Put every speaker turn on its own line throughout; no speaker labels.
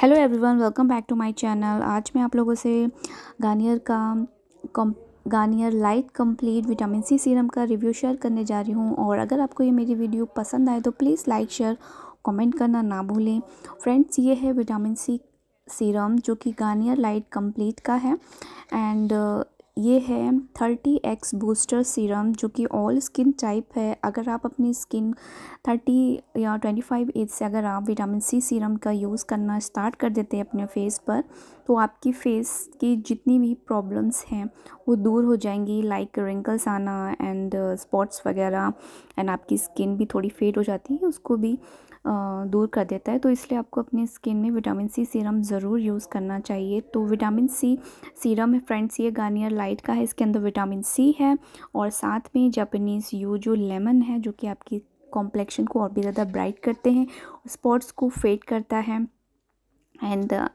hello everyone welcome back to my channel आज मैं आप लोगों से गार्नियर का कम Garnier light complete vitamin C serum का रिव्यू शेयर करने जा रही हूँ और अगर आपको ये मेरी वीडियो पसंद आए तो प्लीज़ लाइक शेयर कमेंट करना ना भूलें फ्रेंड्स ये है विटामिन सी सीरम जो कि गार्नियर लाइट कम्प्लीट का है एंड ये है थर्टी एक्स बूस्टर सीरम जो कि ऑल स्किन टाइप है अगर आप अपनी स्किन थर्टी या ट्वेंटी फाइव एज से अगर आप विटामिन सी सीरम का यूज़ करना स्टार्ट कर देते हैं अपने फेस पर तो आपकी फ़ेस की जितनी भी प्रॉब्लम्स हैं वो दूर हो जाएंगी लाइक रिंकल्स आना एंड स्पॉट्स uh, वगैरह एंड आपकी स्किन भी थोड़ी फेड हो जाती है उसको भी uh, दूर कर देता है तो इसलिए आपको अपनी स्किन में विटामिन सी सीरम ज़रूर यूज़ करना चाहिए तो विटामिन सी सीरम है फ्रेंड्स ये गार्नियर लाइक साइड का है इसके अंदर विटामिन सी है और साथ में जापानीज़ यू जो लेमन है जो कि आपकी कॉम्प्लेक्शन को और भी ज़्यादा ब्राइट करते हैं स्पॉट्स को फेड करता है एंड uh,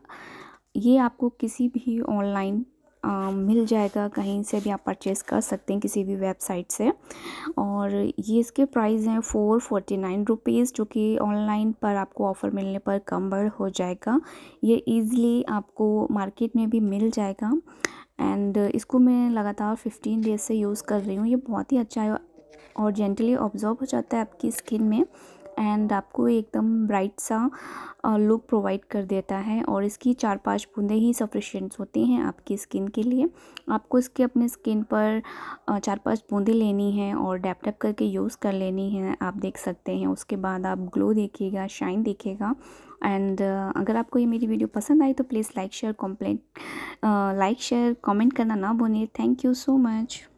ये आपको किसी भी ऑनलाइन uh, मिल जाएगा कहीं से भी आप परचेज़ कर सकते हैं किसी भी वेबसाइट से और ये इसके प्राइस हैं फ़ोर फोर्टी नाइन रुपीज़ जो कि ऑनलाइन पर आपको ऑफ़र मिलने पर कम बढ़ हो जाएगा ये इजीली आपको मार्केट में भी मिल जाएगा एंड uh, इसको मैं लगातार 15 डेज से यूज़ कर रही हूँ ये बहुत ही अच्छा है और जेंटली ऑब्जॉर्व हो जाता है आपकी स्किन में एंड आपको एकदम ब्राइट सा लुक प्रोवाइड कर देता है और इसकी चार पांच बूंदें ही सफिशेंट्स होती हैं आपकी स्किन के लिए आपको इसके अपने स्किन पर चार पांच बूंदें लेनी है और डैप डैप करके यूज़ कर लेनी है आप देख सकते हैं उसके बाद आप ग्लो देखिएगा शाइन देखिएगा एंड uh, अगर आपको ये मेरी वीडियो पसंद आई तो please like share complaint like share comment करना ना भूलिए थैंक यू सो मच